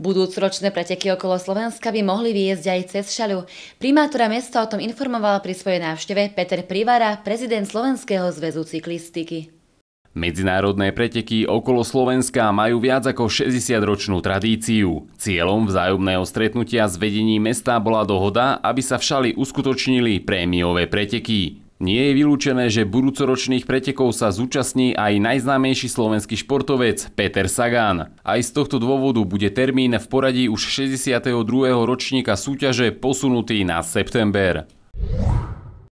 Budúcročné preteky okolo Slovenska by mohli vyjezť aj cez šalu. Primátora mesta o tom informoval pri svojej návšteve Peter Privara, prezident Slovenského zväzu cyklistiky. Medzinárodné preteky okolo Slovenska majú viac ako 60-ročnú tradíciu. Cieľom vzájomného stretnutia s vedením mesta bola dohoda, aby sa všali uskutočnili prémiové preteky. Nie je vylúčené, že budúcoročných pretekov sa zúčastní aj najznámejší slovenský športovec Peter Sagan. Aj z tohto dôvodu bude termín v poradí už 62. ročníka súťaže posunutý na september.